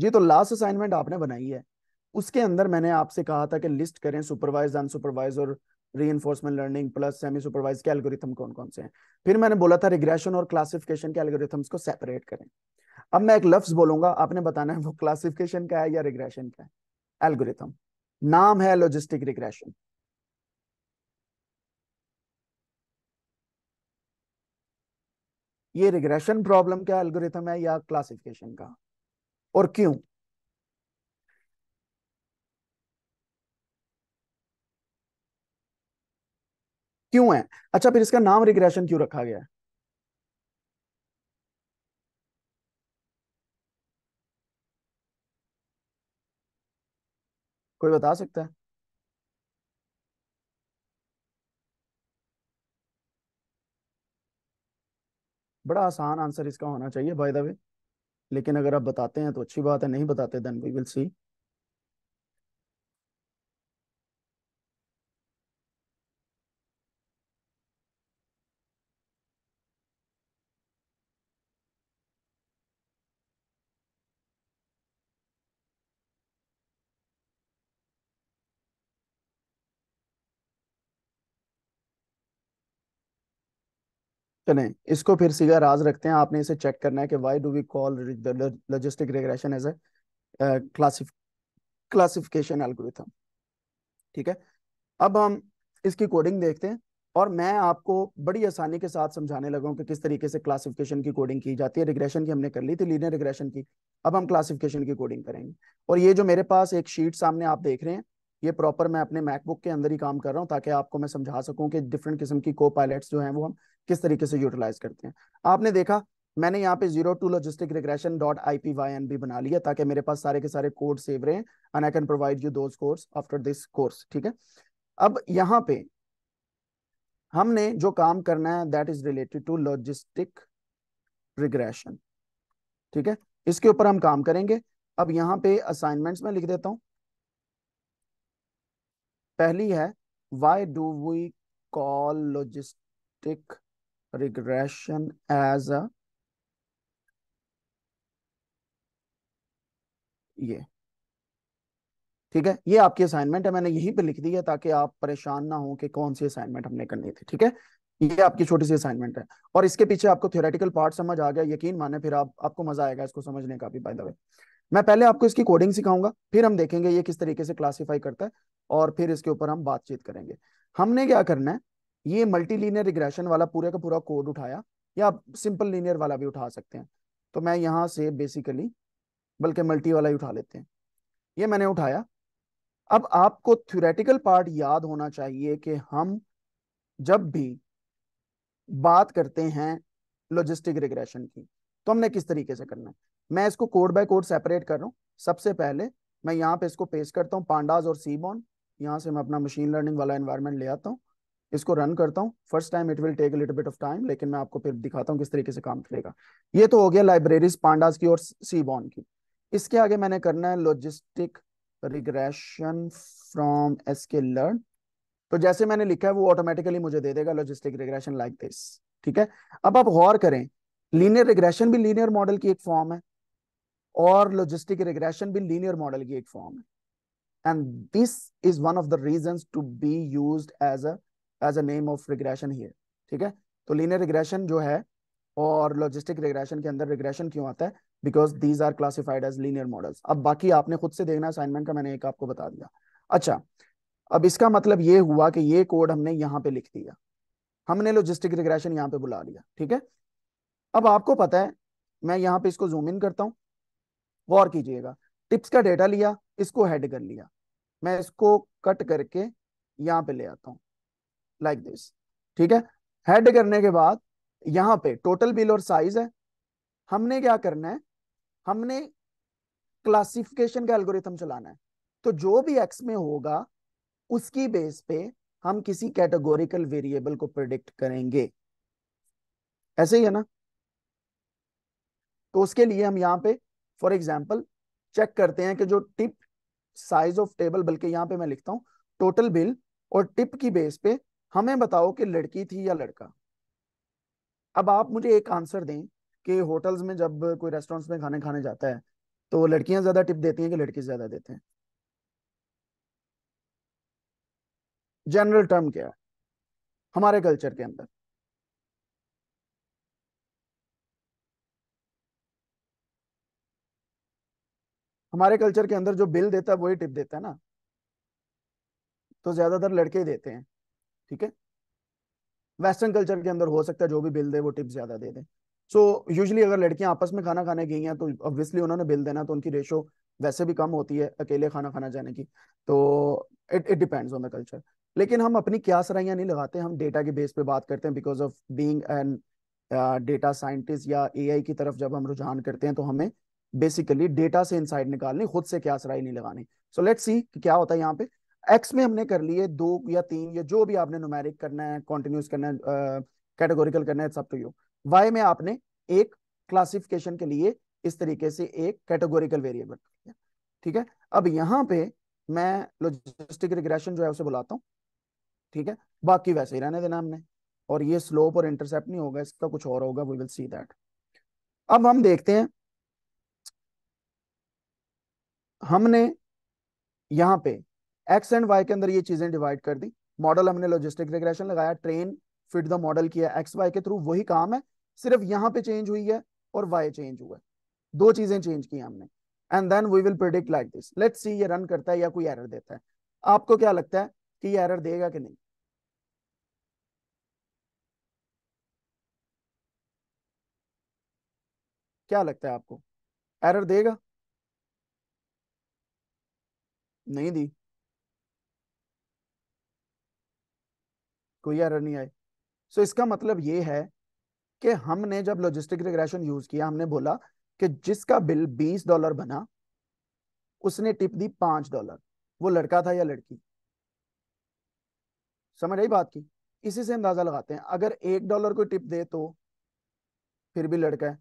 जी तो last assignment आपने बनाई है उसके अंदर मैंने आपसे कहा था कि लिस्ट करें सुपरवाइज अनसुपरवाइज और reinforcement learning plus semi supervise के एल्गोरिथम कौन कौन से हैं फिर मैंने बोला था रिग्रेशन और क्लासिफिकेशन के एल्गोरिथम्स को सेपरेट करें अब मैं एक लफ्ज बोलूंगा आपने बताना है वो क्लासिफिकेशन का है या रिग्रेशन का है एल्गोरिथम नाम है लॉजिस्टिक रिग्रेशन ये रिग्रेशन प्रॉब्लम का एल्गोरिथम है या क्लासिफिकेशन का और क्यों क्यों है अच्छा फिर इसका नाम रिग्रेशन क्यों रखा गया है कोई बता सकता है बड़ा आसान आंसर इसका होना चाहिए बाय द वे लेकिन अगर आप बताते हैं तो अच्छी बात है नहीं बताते देन वी विल सी चलें इसको फिर सीधा राज रखते हैं आपने इसे चेक करना है कि why do we call logistic regression as a classification algorithm ठीक है अब हम इसकी कोडिंग देखते हैं और मैं आपको बड़ी आसानी के साथ समझाने लगा हूँ कि किस तरीके से क्लासिफिकेशन की कोडिंग की जाती है रिग्रेशन की हमने कर ली थी लीनियर रिग्रेशन की अब हम क्लासिफिकेशन की कोडिंग करेंगे और ये जो मेरे पास एक शीट सामने आप देख रहे हैं ये प्रॉपर मैं अपने मैकबुक के अंदर ही काम कर रहा हूँ ताकि आपको मैं समझा सकूँ कि डिफरेंट किस्म की को पायलट्स जो है वो हम किस तरीके से यूटिलाइज करते हैं आपने देखा मैंने यहाँ पे zero two logistic regression dot I P Y N भी बना लिया ताकि मेरे पास सारे के सारे कोड सेव रहे and I can provide you course after this course ठीक है अब यहाँ पे हमने जो काम करना है that is related to logistic regression ठीक है इसके ऊपर हम काम करेंगे अब यहाँ पे असाइनमेंट्स में लिख देता हूं पहली है why do we call logistic regression as a ये ठीक है ये आपकी असाइनमेंट है मैंने यहीं पे लिख दी है ताकि आप परेशान ना हो कि कौन सी असाइनमेंट हमने करनी थी ठीक है ये आपकी छोटी सी असाइनमेंट है और इसके पीछे आपको थियोरेटिकल पार्ट समझ आ गया यकीन माने फिर आप आपको मजा आएगा इसको समझने का भी बाय द वे मैं पहले आपको इसकी कोडिंग सिखाऊंगा फिर हम देखेंगे ये किस तरीके से क्लासीफाई करता है और फिर इसके ऊपर हम बातचीत करेंगे हमने क्या करना है ये मल्टी लीनियर रिग्रेशन वाला पूरे का पूरा कोड उठाया या आप सिंपल लीनियर वाला भी उठा सकते हैं तो मैं यहाँ से बेसिकली बल्कि मल्टी वाला ही उठा लेते हैं ये मैंने उठाया अब आपको थ्योरेटिकल पार्ट याद होना चाहिए कि हम जब भी बात करते हैं लॉजिस्टिक रिग्रेशन की तो हमने किस तरीके से करना है मैं इसको कोड बाय कोड सेपरेट कर रहा हूँ सबसे पहले मैं यहाँ पे इसको पेश करता हूँ पांडाज और सीबॉन यहाँ से मैं अपना मशीन लर्निंग वाला एनवायरमेंट ले आता हूँ इसको रन करता हूँ first time it will take little bit of time लेकिन मैं आपको फिर दिखाता हूँ किस तरीके से काम करेगा ये तो हो गया लाइब्रेरीज पांडास की और सी बॉन की इसके आगे मैंने करना है logistic regression from S K learn तो जैसे मैंने लिखा है वो ऑटोमेटिकली मुझे दे देगा लॉजिस्टिक रिग्रेशन लाइक दिस ठीक है अब आप गौर करें लीनियर रिग्रेशन भी लीनियर मॉडल की एक फॉर्म है और लॉजिस्टिक रिग्रेशन भी लीनियर मॉडल की एक फॉर्म है and this is one of the reason to be use as a as a name of regression here ठीक है तो लीनियर रिग्रेशन जो है और लॉजिस्टिक रिग्रेशन के अंदर रिग्रेशन क्यों आता है because these are classified as linear models अब बाकी आपने खुद से देखना असाइनमेंट का मैंने एक आपको बता दिया अच्छा अब इसका मतलब ये हुआ कि ये कोड हमने यहाँ पे लिख दिया हमने लॉजिस्टिक रिग्रेशन यहाँ पे बुला लिया ठीक है अब आपको पता है मैं यहाँ पे इसको जूम इन करता हूँ गौर कीजिएगा टिप्स का डेटा लिया इसको हेड कर लिया मैं इसको कट करके यहाँ पे ले आता हूँ लाइक दिस ठीक है हेड करने के बाद यहाँ पे टोटल बिल और साइज है हमने क्या करना है हमने क्लासिफिकेशन का एल्गोरिथम चलाना है तो जो भी एक्स में होगा उसकी बेस पे हम किसी कैटेगोरिकल वेरिएबल को प्रिडिक्ट करेंगे ऐसे ही है ना तो उसके लिए हम यहाँ पे फॉर एग्जाम्पल चेक करते हैं कि जो टिप साइज ऑफ टेबल बल्कि यहाँ पे मैं लिखता हूँ टोटल बिल और टिप की बेस पे हमें बताओ कि लड़की थी या लड़का अब आप मुझे एक आंसर दें कि होटल्स में जब कोई रेस्टोरेंट्स में खाने खाने जाता है तो लड़कियां ज्यादा टिप देती हैं कि लड़के ज्यादा देते हैं जनरल टर्म क्या है हमारे कल्चर के अंदर हमारे कल्चर के अंदर जो बिल देता है वही टिप देता है ना तो ज्यादातर लड़के ही देते हैं ठीक है वेस्टर्न कल्चर के अंदर हो सकता है जो भी बिल दे वो टिप्स ज्यादा दे दें सो यूजली अगर लड़कियां आपस में खाना खाने गई हैं तो ऑब्वियसली उन्होंने बिल देना तो उनकी रेशो वैसे भी कम होती है अकेले खाना खाना जाने की तो it it depends on the culture लेकिन हम अपनी क्या सराइयाँ नहीं लगाते हम डेटा के बेस पे बात करते हैं because of being an data scientist या ए की तरफ जब हम रुझान करते हैं तो हमें बेसिकली डेटा से इनसाइड निकालनी खुद से क्या सराई नहीं लगानी सो लेट्स सी क्या होता है यहाँ पे एक्स में हमने कर लिए दो या तीन या जो भी आपने नुमेरिक करना है कॉन्टिन्यूस करना है कैटेगोरिकल करना है सब तो यू वाई में आपने एक क्लासिफिकेशन के लिए इस तरीके से एक कैटेगोरिकल वेरिएबल ठीक है ठीक है अब यहाँ पे मैं लॉजिस्टिक रिग्रेशन जो है उसे बुलाता हूँ ठीक है बाकी वैसे ही रहने देना हमने और ये स्लोप और इंटरसेप्ट नहीं होगा इसका कुछ और होगा वी विल सी दैट अब हम देखते हैं हमने यहाँ पे एक्स एंड वाई के अंदर ये चीजें डिवाइड कर दी मॉडल हमने लॉजिस्टिक रिग्रेशन लगाया ट्रेन फिट द मॉडल किया एक्स वाई के थ्रू वही काम है सिर्फ यहाँ पे चेंज हुई है और वाई चेंज हुआ है दो चीजें चेंज की हमने and then we will predict like this let see ये रन करता है या कोई एरर देता है आपको क्या लगता है कि ये एरर देगा कि नहीं क्या लगता है आपको एरर देगा नहीं दी कोई एरर नहीं आई सो so, इसका मतलब ये है कि हमने जब लॉजिस्टिक रिग्रेशन यूज किया हमने बोला कि जिसका बिल बीस डॉलर बना उसने टिप दी पांच डॉलर वो लड़का था या लड़की समझ आई बात की इसी से अंदाजा लगाते हैं अगर एक डॉलर को टिप दे तो फिर भी लड़का है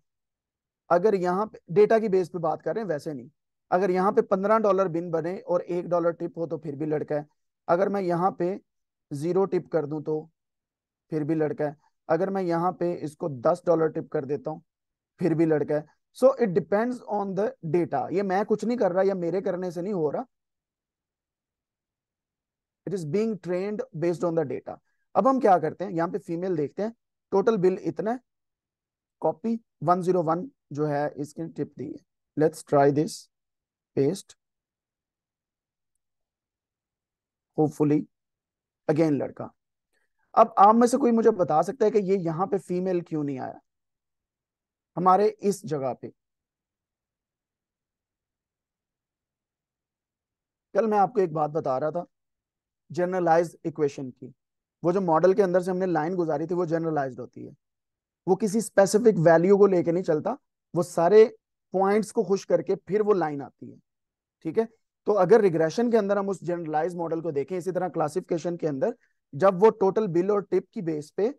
अगर यहाँ पे डेटा की बेस पे बात कर रहे हैं वैसे नहीं अगर यहाँ पे पंद्रह डॉलर बिन बने और एक डॉलर टिप हो तो फिर भी लड़का है अगर मैं यहाँ पे ज़ीरो टिप कर दूं तो फिर भी लड़का है अगर मैं यहाँ पे इसको दस डॉलर टिप कर देता हूँ फिर भी लड़का है so it depends on the data ये मैं कुछ नहीं कर रहा या मेरे करने से नहीं हो रहा it is being trained based on the data अब हम क्या करते हैं यहाँ पे फीमेल देखते हैं टोटल बिल इतना वन कॉपी 101 जो है इसकी टिप दी है let's try this paste hopefully again लड़का अब आप में से कोई मुझे बता सकता है कि ये यहां पे फीमेल क्यों नहीं आया हमारे इस जगह पे कल मैं आपको एक बात बता रहा था जनरलाइज इक्वेशन की वो जो मॉडल के अंदर से हमने लाइन गुजारी थी वो जनरलाइज होती है वो किसी स्पेसिफिक वैल्यू को लेके नहीं चलता वो सारे पॉइंट्स को खुश करके फिर वो लाइन आती है ठीक है तो अगर रिग्रेशन के अंदर हम उस जनरलाइज मॉडल को देखें इसी तरह क्लासिफिकेशन के अंदर जब वो टोटल बिल और टिप की बेस पे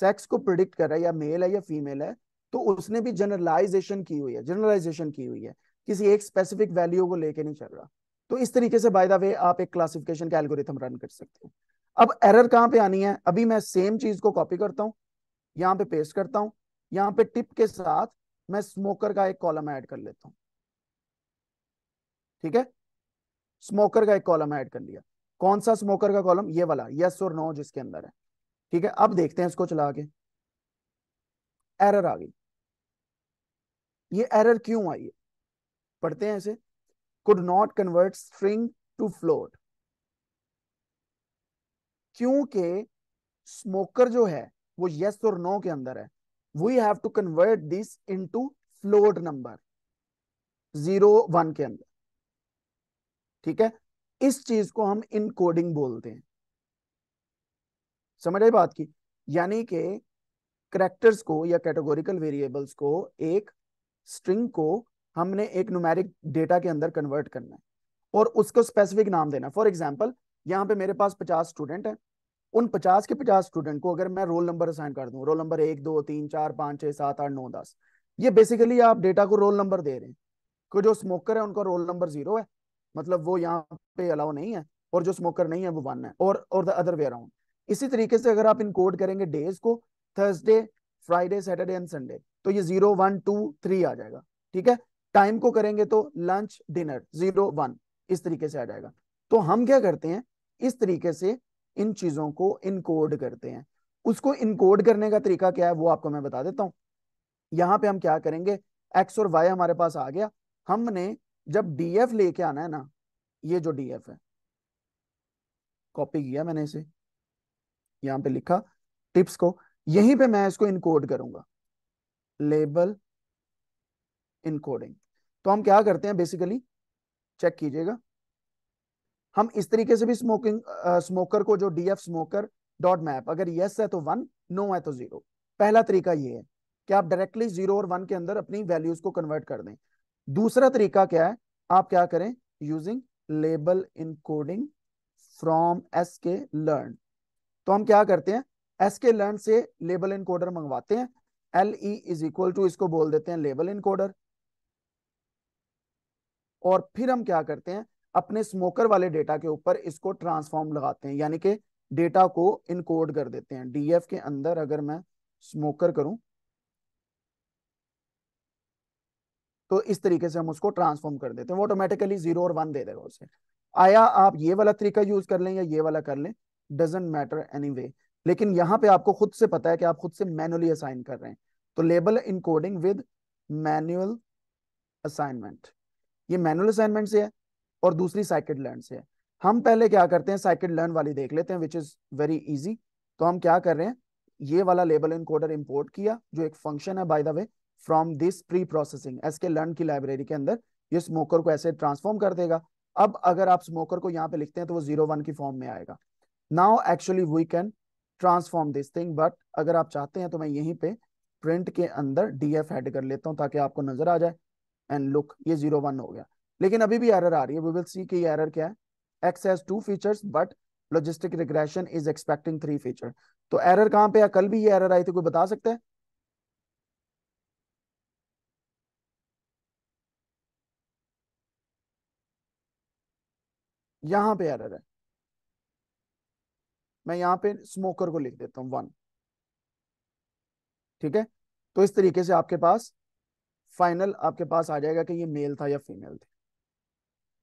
सेक्स को प्रिडिक्ट कर रहा है या मेल है या फीमेल है तो उसने भी जनरलाइजेशन की हुई है जनरलाइजेशन की हुई है किसी एक स्पेसिफिक वैल्यू को लेके नहीं चल रहा तो इस तरीके से बाय द वे आप एक क्लासिफिकेशन का एल्गोरिथम रन कर सकते हो अब एरर कहाँ पे आनी है अभी मैं सेम चीज को कॉपी करता हूँ यहाँ पे पेस्ट करता हूँ यहाँ पे टिप के साथ मैं स्मोकर का एक कॉलम ऐड कर लेता हूँ ठीक है स्मोकर का एक कॉलम ऐड कर लिया कौन सा स्मोकर का कॉलम ये वाला यस और नो जिसके अंदर है ठीक है अब देखते हैं इसको चला के एरर आ गई ये एरर क्यों आई है पढ़ते हैं इसे could not convert string to float क्योंकि स्मोकर जो है वो यस और नो के अंदर है we have to convert this into float number zero one के अंदर ठीक है इस चीज को हम इनकोडिंग बोलते हैं समझ आई बात की यानी कि करेक्टर्स को या कैटेगोरिकल वेरिएबल्स को एक स्ट्रिंग को हमने एक नुमेरिक डेटा के अंदर कन्वर्ट करना है और उसको स्पेसिफिक नाम देना फॉर एग्जाम्पल यहाँ पे मेरे पास पचास स्टूडेंट है उन पचास के पचास स्टूडेंट को अगर मैं रोल नंबर असाइन कर दूं रोल नंबर एक दो तीन चार पाँच छः सात आठ नौ दस ये बेसिकली आप डेटा को रोल नंबर दे रहे हैं कि जो स्मोकर है उनका रोल नंबर जीरो है मतलब वो यहाँ पे अलाउ नहीं है और जो स्मोकर नहीं है वो वन है और और द अदर वे अराउंड इसी तरीके से अगर आप इनकोड करेंगे डेज को Thursday Friday Saturday and Sunday तो ये जीरो वन टू थ्री आ जाएगा ठीक है टाइम को करेंगे तो लंच डिनर जीरो वन इस तरीके से आ जाएगा तो हम क्या करते हैं इस तरीके से इन चीजों को इनकोड करते हैं उसको इनकोड करने का तरीका क्या है वो आपको मैं बता देता हूं यहां पे हम क्या करेंगे एक्स और वाई हमारे पास आ गया हमने जब डीएफ लेके आना है ना ये जो डीएफ है कॉपी किया मैंने इसे यहां पे लिखा टिप्स को यहीं पे मैं इसको इनकोड करूंगा लेबल इनकोडिंग तो हम क्या करते हैं बेसिकली चेक कीजिएगा हम इस तरीके से भी स्मोकिंग स्मोकर को जो D F smoker dot map अगर यस है तो वन नो है तो जीरो पहला तरीका ये है कि आप डायरेक्टली जीरो और वन के अंदर अपनी वैल्यूज को कन्वर्ट कर दें दूसरा तरीका क्या है आप क्या करें using label encoding from S K learn तो हम क्या करते हैं एस के लर्न से लेबल इनकोडर मंगवाते हैं L E is equal to इसको बोल देते हैं लेबल इनकोडर और फिर हम क्या करते हैं अपने स्मोकर वाले डेटा के ऊपर इसको ट्रांसफॉर्म लगाते हैं यानी कि डेटा को इनकोड कर देते हैं डीएफ के अंदर अगर मैं स्मोकर करूं तो इस तरीके से हम उसको ट्रांसफॉर्म कर देते हैं वो ऑटोमेटिकली जीरो और वन दे देगा उसे आया आप ये वाला तरीका यूज कर लें या ये वाला कर लें डजेंट मैटर एनी वे लेकिन यहाँ पे आपको खुद से पता है कि आप खुद से मैनुअली असाइन कर रहे हैं तो label encoding with manual assignment ये मैनुअल असाइनमेंट से है और दूसरी साइकिल लर्न से है हम पहले क्या करते हैं साइकिल लर्न वाली देख लेते हैं विच इज वेरी इजी तो हम क्या कर रहे हैं ये वाला लेबल इन कोडर इम्पोर्ट किया जो एक फंक्शन है by the way from this preprocessing S K learn की लाइब्रेरी के अंदर ये स्मोकर को ऐसे ट्रांसफॉर्म कर देगा अब अगर आप स्मोकर को यहाँ पे लिखते हैं तो वो जीरो वन की फॉर्म में आएगा now actually we can transform this thing but अगर आप चाहते हैं तो मैं यहीं पे प्रिंट के अंदर डी एफ एड कर लेता हूँ ताकि आपको नजर आ जाए एंड लुक ये जीरो वन हो गया लेकिन अभी भी एरर आ रही है वी विल सी की एरर क्या है X has two features but logistic regression is expecting three feature तो एरर कहाँ पे है कल भी ये एरर आई थी कोई बता सकते हैं यहां पे एरर है मैं यहां पे स्मोकर को लिख देता हूं वन ठीक है तो इस तरीके से आपके पास फाइनल आपके पास आ जाएगा कि ये मेल था या फीमेल थी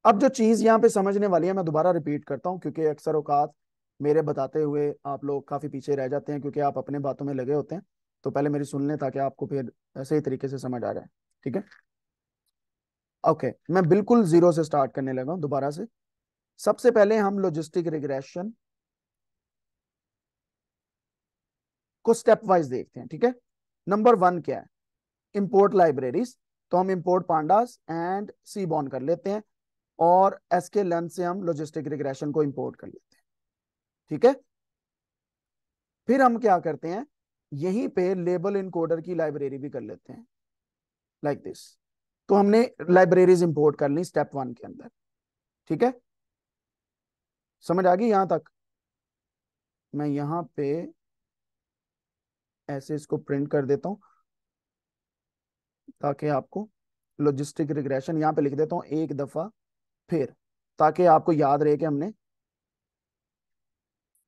अब जो चीज यहाँ पे समझने वाली है मैं दोबारा रिपीट करता हूँ क्योंकि अक्सर औकात मेरे बताते हुए आप लोग काफी पीछे रह जाते हैं क्योंकि आप अपने बातों में लगे होते हैं तो पहले मेरी सुन लें ताकि आपको फिर सही तरीके से समझ आ जाए ठीक है ओके मैं बिल्कुल जीरो से स्टार्ट करने लगा दोबारा से सबसे पहले हम लॉजिस्टिक रिग्रेशन को स्टेप वाइज देखते हैं ठीक है नंबर वन क्या है इंपोर्ट लाइब्रेरीज तो हम इंपोर्ट पांडास एंड सी बॉन कर लेते हैं और एस के लेंथ से हम लॉजिस्टिक रिग्रेशन को इंपोर्ट कर लेते हैं ठीक है फिर हम क्या करते हैं यहीं पे लेबल इनकोडर की लाइब्रेरी भी कर लेते हैं लाइक like दिस तो हमने लाइब्रेरीज इंपोर्ट कर ली स्टेप वन के अंदर ठीक है समझ आ गई यहां तक मैं यहां पे ऐसे इसको प्रिंट कर देता हूं ताकि आपको लॉजिस्टिक रिग्रेशन यहां पे लिख देता हूं एक दफा फिर ताकि आपको याद रहे कि हमने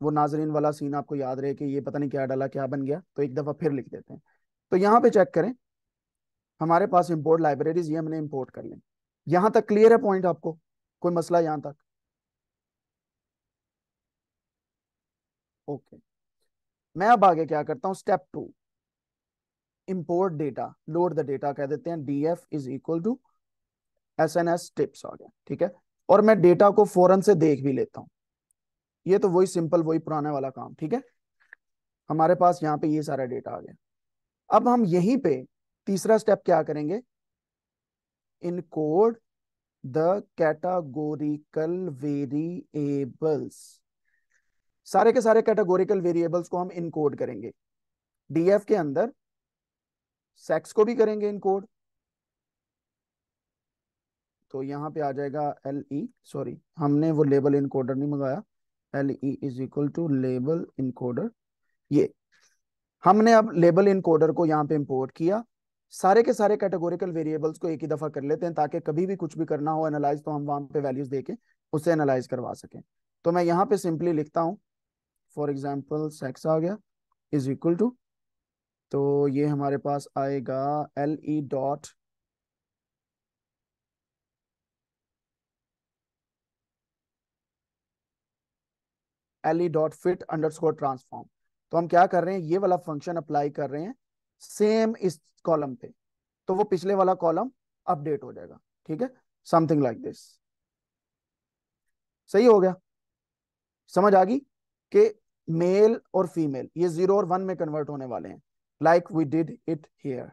वो नाजरीन वाला सीन आपको याद रहे कि ये पता नहीं क्या डाला क्या बन गया तो एक दफा फिर लिख देते हैं तो यहाँ पे चेक करें हमारे पास इम्पोर्ट लाइब्रेरीज ये हमने इम्पोर्ट कर लें यहां तक क्लियर है पॉइंट आपको कोई मसला यहां तक ओके मैं अब आगे क्या करता हूँ step two import data load the data कह देते हैं D F is equal to S N S tips आ गया ठीक है और मैं डेटा को फौरन से देख भी लेता हूँ ये तो वही सिंपल वही पुराने वाला काम ठीक है हमारे पास यहाँ पे ये सारा डेटा आ गया अब हम यहीं पे तीसरा स्टेप क्या करेंगे इनकोड द कैटागोरिकल वेरिएबल्स सारे के सारे कैटेगोरिकल वेरिएबल्स को हम इनकोड करेंगे डीएफ के अंदर सेक्स को भी करेंगे इनकोड तो यहाँ पे आ जाएगा एल ई सॉरी हमने वो लेबल इनकोडर नहीं मंगाया L E is equal to label encoder ये हमने अब लेबल इनकोडर को यहाँ पे इंपोर्ट किया सारे के सारे कैटेगोरिकल वेरिएबल्स को एक ही दफा कर लेते हैं ताकि कभी भी कुछ भी करना हो एनालाइज तो हम वहां पे वैल्यूज दे के एनालाइज करवा सकें तो मैं यहाँ पे सिंपली लिखता हूं फॉर एग्जाम्पल सेक्स आ गया इज इक्वल टू तो ये हमारे पास आएगा L E dot L E dot fit underscore transform तो हम क्या कर रहे हैं ये वाला फंक्शन अप्लाई कर रहे हैं सेम इस कॉलम पे तो वो पिछले वाला कॉलम अपडेट हो जाएगा ठीक है समथिंग लाइक दिस सही हो गया समझ आ गई कि मेल और फीमेल ये जीरो और वन में कन्वर्ट होने वाले हैं like we did it here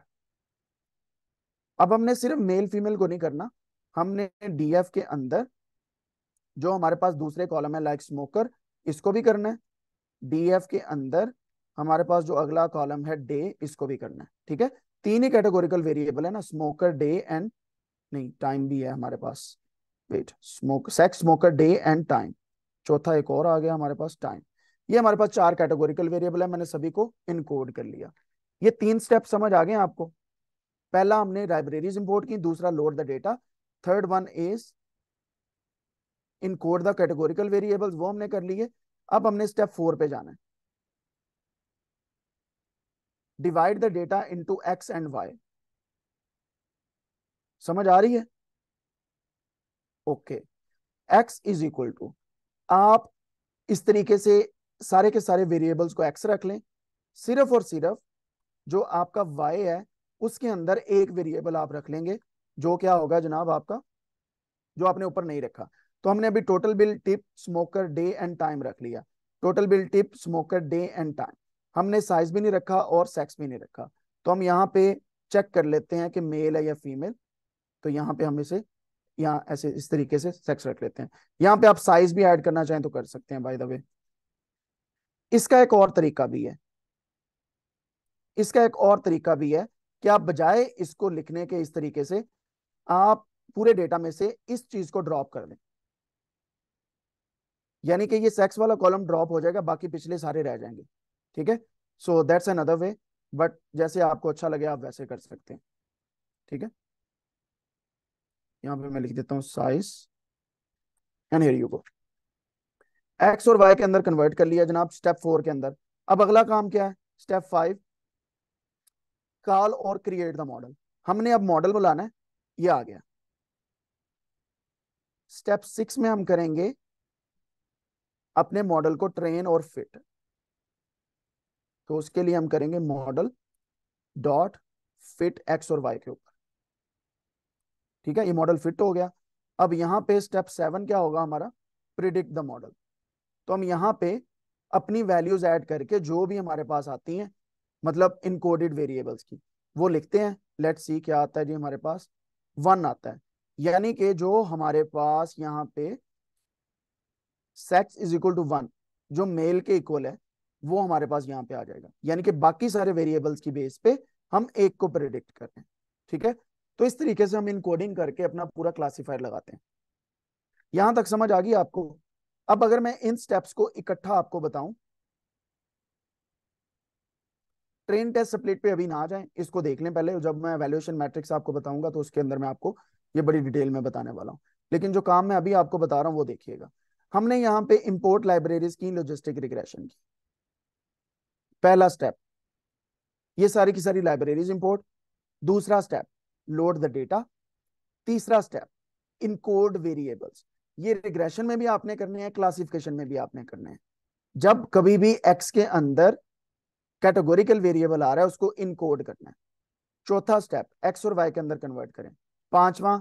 अब हमने सिर्फ मेल फीमेल को नहीं करना हमने डीएफ के अंदर जो हमारे पास दूसरे कॉलम है लाइक स्मोकर इसको भी करना है डीएफ के अंदर हमारे पास जो अगला कॉलम है डे इसको भी करना है ठीक है तीन ही कैटेगोरिकल वेरिएबल है ना स्मोकर डे एंड नहीं टाइम भी है हमारे पास wait smoke sex smoker day and time चौथा एक और आ गया हमारे पास टाइम ये हमारे पास चार कैटेगोरिकल वेरिएबल है मैंने सभी को इनकोड कर लिया ये तीन स्टेप समझ आ गए आपको पहला हमने लाइब्रेरीज इंपोर्ट की दूसरा load the data third one is encode the categorical variables वो हमने कर लिए अब हमने स्टेप फोर पे जाना है divide the data into X and Y समझ आ रही है okay X is equal to आप इस तरीके से सारे के सारे वेरिएबल्स को एक्स रख लें सिर्फ और सिर्फ जो आपका वाई है उसके अंदर एक वेरिएबल आप रख लेंगे जो क्या होगा जनाब आपका जो आपने ऊपर नहीं रखा तो हमने अभी total bill tip smoker day and time रख लिया total bill tip smoker day and time हमने साइज भी नहीं रखा और सेक्स भी नहीं रखा तो हम यहाँ पे चेक कर लेते हैं कि मेल है या फीमेल तो यहाँ पे हम इसे यहाँ ऐसे इस तरीके से सेक्स रख लेते हैं यहाँ पे आप साइज भी ऐड करना चाहें तो कर सकते हैं बाय द वे इसका एक और तरीका भी है इसका एक और तरीका भी है कि आप बजाय इसको लिखने के इस तरीके से आप पूरे डेटा में से इस चीज को ड्रॉप कर लें यानी कि ये सेक्स वाला कॉलम ड्रॉप हो जाएगा बाकी पिछले सारे रह जाएंगे ठीक है so that's another way but जैसे आपको अच्छा लगे आप वैसे कर सकते हैं ठीक है यहां पे मैं लिख देता हूं size and here you go X और वाई के अंदर कन्वर्ट कर लिया जनाब स्टेप फोर के अंदर अब अगला काम क्या है स्टेप फाइव कॉल और क्रिएट द मॉडल हमने अब मॉडल बुलाना है ये आ गया स्टेप सिक्स में हम करेंगे अपने मॉडल को ट्रेन और फिट तो उसके लिए हम करेंगे मॉडल डॉट फिट एक्स और वाई के ऊपर ठीक है ये मॉडल फिट हो गया अब यहां पे स्टेप सेवन क्या होगा हमारा प्रिडिक्ट द मॉडल तो हम यहाँ पे अपनी वैल्यूज ऐड करके जो भी हमारे पास आती हैं मतलब इनकोडेड वेरिएबल्स की वो लिखते हैं लेट्स सी क्या आता है जी हमारे पास वन आता है यानी कि जो हमारे पास यहाँ पे sex is equal to one जो मेल के इक्वल है वो हमारे पास यहाँ पे आ जाएगा यानी कि बाकी सारे वेरिएबल्स की बेस पे हम एक को प्रिडिक्ट कर रहे हैं ठीक है तो इस तरीके से हम इनकोडिंग करके अपना पूरा क्लासीफायर लगाते हैं यहां तक समझ आ गई आपको अब अगर मैं इन स्टेप्स को इकट्ठा आपको बताऊं ट्रेन टेस्ट सप्लेट पे अभी ना जाए इसको देख लें पहले जब मैं वैल्यूएशन मैट्रिक्स आपको बताऊंगा तो उसके अंदर मैं आपको ये बड़ी डिटेल में बताने वाला हूं लेकिन जो काम मैं अभी आपको बता रहा हूं वो देखिएगा हमने यहाँ पे इंपोर्ट लाइब्रेरीज की लॉजिस्टिक रिग्रेशन की पहला स्टेप ये सारी की सारी लाइब्रेरीज इंपोर्ट दूसरा स्टेप लोड द डेटा तीसरा स्टेप इनकोड वेरिएबल्स ये रिग्रेशन में भी आपने करने हैं क्लासिफिकेशन में भी आपने करने हैं जब कभी भी एक्स के अंदर कैटेगोरिकल वेरिएबल आ रहा है उसको इनकोड करना है चौथा स्टेप एक्स और वाई के अंदर कन्वर्ट करें पांचवा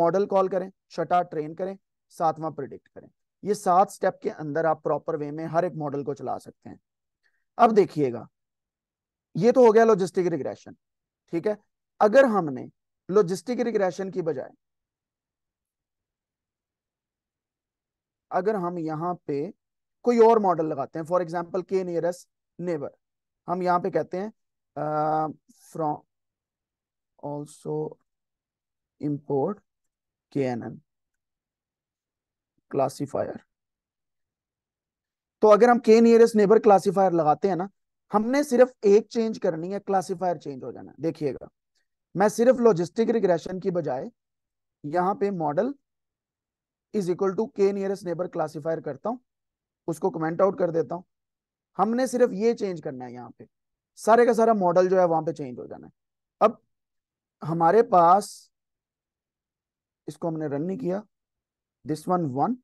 मॉडल कॉल करें शटा ट्रेन करें सातवां प्रिडिक्ट करें ये सात स्टेप के अंदर आप प्रॉपर वे में हर एक मॉडल को चला सकते हैं अब देखिएगा ये तो हो गया लॉजिस्टिक रिग्रेशन ठीक है अगर हमने लॉजिस्टिक रिग्रेशन की बजाय अगर हम यहाँ पे कोई और मॉडल लगाते हैं for example K nearest neighbour हम यहाँ पे कहते हैं from also import K N N classifier तो अगर हम के नियरेस्ट नेबर क्लासीफायर लगाते हैं ना हमने सिर्फ एक चेंज करनी है क्लासीफायर चेंज हो जाना देखिएगा मैं सिर्फ लॉजिस्टिक रिग्रेशन की बजाय यहाँ पे model is equal to K nearest neighbour classifier करता हूं उसको कमेंट आउट कर देता हूं हमने सिर्फ ये चेंज करना है यहाँ पे सारे का सारा मॉडल जो है वहां पे चेंज हो जाना है अब हमारे पास इसको हमने रन नहीं किया this one one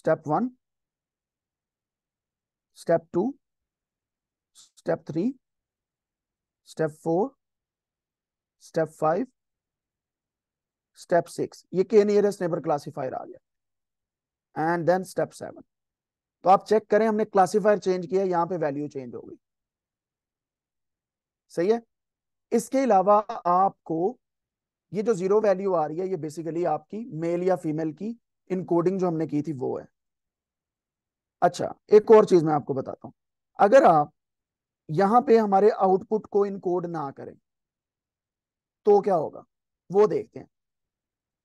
step one step two step three step four step five step six ये के नियरेस्ट नेबर क्लासीफायर आ गया एंड देन स्टेप सेवन तो आप चेक करें हमने क्लासिफायर चेंज किया यहां पे वैल्यू चेंज हो गई सही है इसके अलावा आपको ये जो जीरो वैल्यू आ रही है ये बेसिकली आपकी मेल या फीमेल की इनकोडिंग जो हमने की थी वो है अच्छा एक और चीज मैं आपको बताता हूं अगर आप यहां पे हमारे आउटपुट को इनकोड ना करें तो क्या होगा वो देखते हैं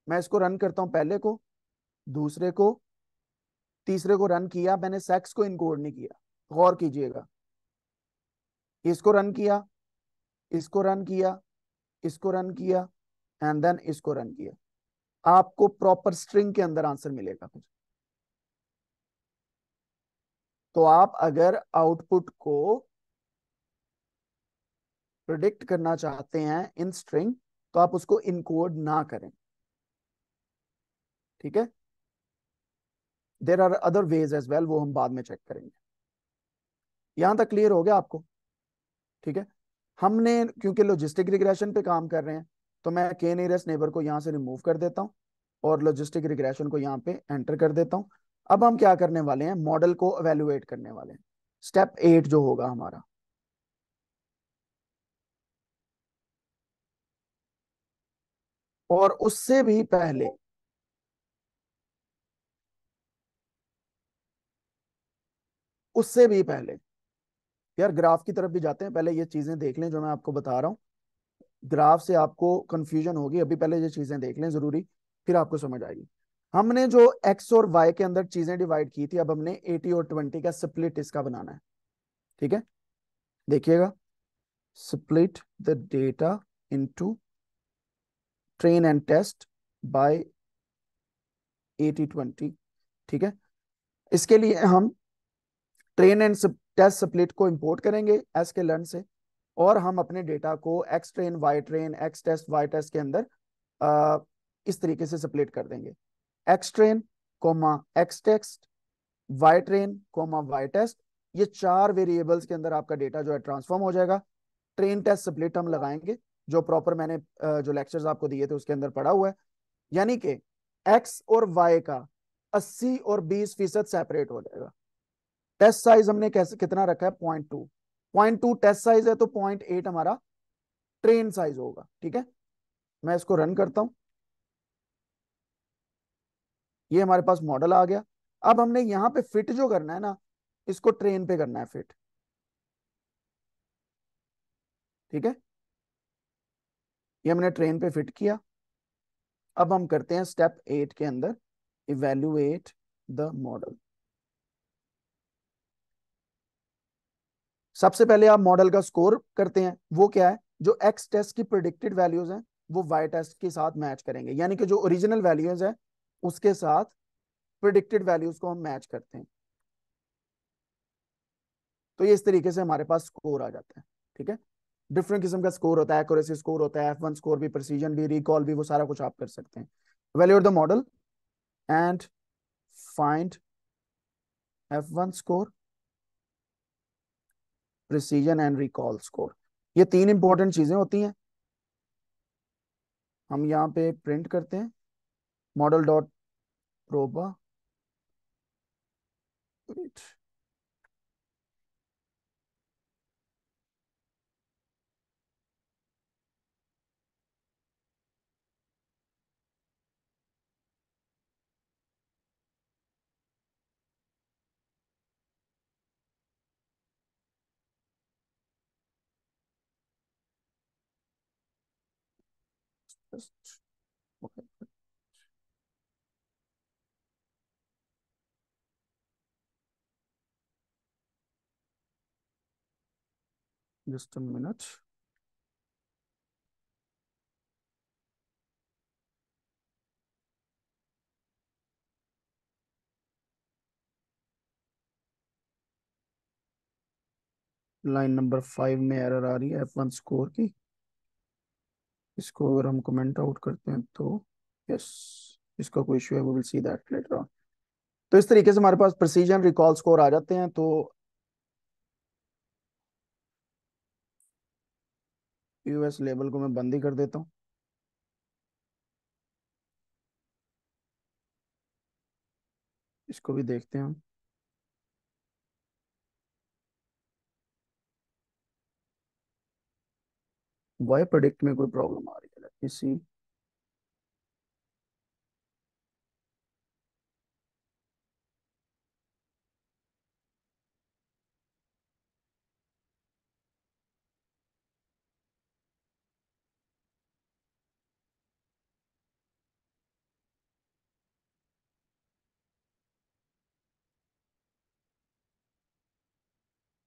मैं इसको रन करता हूं पहले को दूसरे को तीसरे को रन किया मैंने सेक्स को इनकोड नहीं किया गौर कीजिएगा इसको रन किया इसको रन किया इसको रन किया एंड देन इसको रन किया आपको प्रॉपर स्ट्रिंग के अंदर आंसर मिलेगा फिर तो आप अगर आउटपुट को प्रोडिक्ट करना चाहते हैं इन स्ट्रिंग तो आप उसको इनकोड ना करें ठीक है there are other ways as well वो हम बाद में चेक करेंगे यहां तक क्लियर हो गया आपको ठीक है हमने क्योंकि लॉजिस्टिक रिग्रेशन पे काम कर रहे हैं तो मैं के नियरेस्ट नेबर को यहां से रिमूव कर देता हूँ और लॉजिस्टिक रिग्रेशन को यहाँ पे एंटर कर देता हूं अब हम क्या करने वाले हैं मॉडल को अवेलुएट करने वाले हैं स्टेप एट जो होगा हमारा और उससे भी पहले उससे भी पहले यार ग्राफ की तरफ भी जाते हैं पहले ये चीजें देख लें जो मैं आपको बता रहा हूँ ग्राफ से आपको कंफ्यूजन होगी अभी पहले ये चीजें देख लें जरूरी फिर आपको समझ आएगी हमने जो एक्स और वाई के अंदर चीजें डिवाइड की थी अब हमने एटी और ट्वेंटी का स्प्लिट इसका बनाना है ठीक है देखिएगा split the data into train and test by eighty twenty ठीक है इसके लिए हम ट्रेन एंड टेस्ट स्प्लिट को इम्पोर्ट करेंगे एस के लर्न से और हम अपने डेटा को X train Y train X test Y test के अंदर आ, इस तरीके से स्प्लिट कर देंगे X train comma X test Y train comma Y test ये चार वेरिएबल्स के अंदर आपका डेटा जो है ट्रांसफॉर्म हो जाएगा ट्रेन टेस्ट स्प्लिट हम लगाएंगे जो प्रॉपर मैंने जो लेक्चर्स आपको दिए थे उसके अंदर पड़ा हुआ है यानी कि एक्स और वाई का अस्सी और बीस फीसद सेपरेट हो जाएगा टेस्ट साइज हमने कैसे कितना रखा है point two point two test size है तो पॉइंट एट हमारा ट्रेन साइज होगा ठीक है मैं इसको रन करता हूं ये हमारे पास मॉडल आ गया अब हमने यहां पे फिट जो करना है ना इसको ट्रेन पे करना है फिट ठीक है ये हमने ट्रेन पे फिट किया अब हम करते हैं स्टेप एट के अंदर इवेल्युएट द मॉडल सबसे पहले आप मॉडल का स्कोर करते हैं वो क्या है जो एक्स टेस्ट की प्रोडिक्टेड वैल्यूज हैं वो वाई टेस्ट के साथ मैच करेंगे यानी कि जो ओरिजिनल वैल्यूज है उसके साथ प्रोडिक्टेड वैल्यूज को हम मैच करते हैं तो ये इस तरीके से हमारे पास स्कोर आ जाता है ठीक है डिफरेंट किस्म का स्कोर होता है एक्यूरेसी स्कोर होता है एफ वन स्कोर भी प्रोसीजन भी रिकॉल भी वो सारा कुछ आप कर सकते हैं of the model and find F one score precision and recall score ये तीन इंपॉर्टेंट चीजें होती हैं हम यहाँ पे प्रिंट करते हैं मॉडल डॉट प्रोबा Just, okay. Just a minute. Line number five में एरर आ रही है एफ वन स्कोर की इसको अगर हम कमेंट आउट करते हैं तो यस इसका कोई इश्यू है वो will see that later on तो इस तरीके से हमारे पास प्रोसीजन रिकॉल स्कोर आ जाते हैं तो यूएस लेबल को मैं बंद ही कर देता हूं इसको भी देखते हैं हम वाई प्रोडक्ट में कोई प्रॉब्लम आ रही है इसी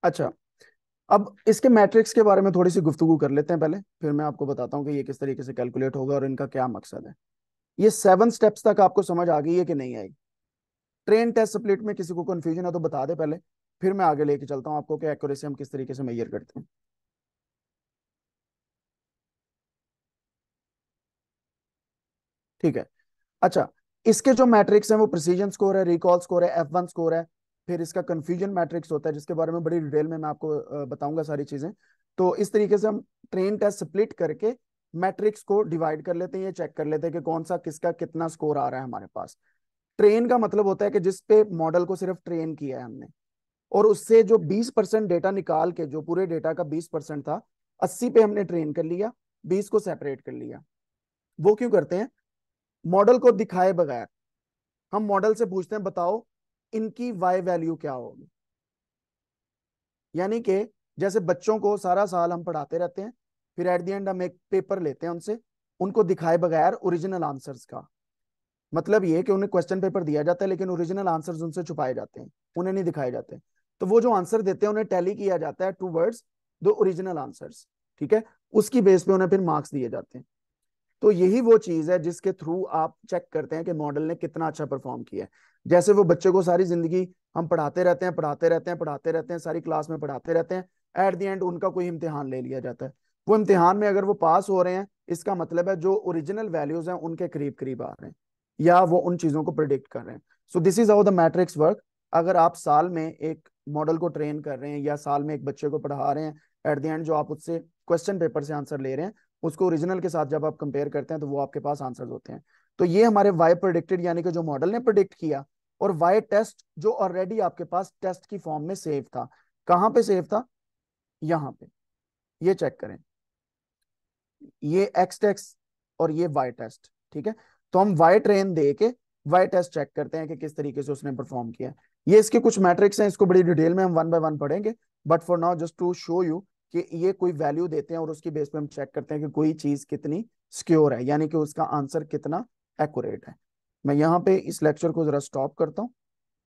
अच्छा अब इसके मैट्रिक्स के बारे में थोड़ी सी गुफ्तु कर लेते हैं पहले फिर मैं आपको बताता हूँ कि ये किस तरीके से कैलकुलेट होगा और इनका क्या मकसद है ये सेवन स्टेप्स तक आपको समझ आ गई है कि नहीं आई ट्रेन टेस्ट स्प्लिट में किसी को कन्फ्यूजन है तो बता दे पहले फिर मैं आगे लेके चलता हूँ आपको कि एक्यूरेसी हम किस तरीके से मैयर करते हैं ठीक है अच्छा इसके जो मैट्रिक्स हैं वो प्रिसीजन स्कोर है रिकॉल स्कोर है एफ वन स्कोर है फिर इसका कन्फ्यूजन मैट्रिक्स होता है जिसके बारे में बड़ी डिटेल में मैं आपको बताऊंगा सारी चीजें तो इस तरीके से हम ट्रेन टेस्ट स्प्लिट करके मैट्रिक्स को डिवाइड कर लेते हैं ये चेक कर लेते हैं कि कौन सा किसका कितना स्कोर आ रहा है हमारे पास ट्रेन का मतलब होता है कि जिस पे मॉडल को सिर्फ ट्रेन किया है हमने और उससे जो 20 परसेंट डेटा निकाल के जो पूरे डेटा का 20 परसेंट था 80 पे हमने ट्रेन कर लिया 20 को सेपरेट कर लिया वो क्यों करते हैं मॉडल को दिखाए बगैर हम मॉडल से पूछते हैं बताओ इनकी वाई वैल्यू क्या होगी यानी कि जैसे बच्चों को सारा साल हम पढ़ाते रहते हैं फिर एट दी एंड हम एक पेपर लेते हैं उनसे उनको दिखाए बगैर ओरिजिनल आंसर्स का मतलब ये कि उन्हें क्वेश्चन पेपर दिया जाता है लेकिन ओरिजिनल आंसर्स उनसे छुपाए जाते हैं उन्हें नहीं दिखाए जाते तो वो जो आंसर देते हैं उन्हें टैली किया जाता है टू वर्ड्स दो ओरिजिनल आंसर्स ठीक है उसकी बेस पे उन्हें फिर मार्क्स दिए जाते हैं तो यही वो चीज है जिसके थ्रू आप चेक करते हैं कि मॉडल ने कितना अच्छा परफॉर्म किया है जैसे वो बच्चे को सारी जिंदगी हम पढ़ाते रहते हैं पढ़ाते रहते हैं पढ़ाते रहते हैं सारी क्लास में पढ़ाते रहते हैं एट दी एंड उनका कोई इम्तिहान ले लिया जाता है वो इम्तिहान में अगर वो पास हो रहे हैं इसका मतलब है जो ओरिजिनल वैल्यूज हैं उनके करीब करीब आ रहे हैं या वो उन चीजों को प्रिडिक्ट कर रहे हैं so this is the matrix work अगर आप साल में एक मॉडल को ट्रेन कर रहे हैं या साल में एक बच्चे को पढ़ा रहे हैं एट द एंड जो आप उससे क्वेश्चन पेपर से आंसर ले रहे हैं उसको ओरिजिनल के साथ जब आप कंपेयर करते हैं तो वो आपके पास आंसर होते हैं तो ये हमारे वाई प्रोडिक्टेड यानी कि जो मॉडल ने प्रोडिक्ट किया और वाई टेस्ट जो ऑलरेडी आपके पास टेस्ट की फॉर्म में सेव था कहां पे सेव था यहां पे ये चेक करें ये एक्स टेक्स और ये वाई टेस्ट ठीक है तो हम वाई ट्रेन दे के वाई टेस्ट चेक करते हैं कि किस तरीके से उसने परफॉर्म किया ये इसके कुछ मैट्रिक्स हैं इसको बड़ी डिटेल में हम वन बाय वन पढ़ेंगे but for now just to show you कि ये कोई वैल्यू देते हैं और उसकी बेस पे हम चेक करते हैं कि कोई चीज कितनी सिक्योर है यानी कि उसका आंसर कितना एक्यूरेट है मैं यहाँ पे इस लेक्चर को ज़रा स्टॉप करता हूँ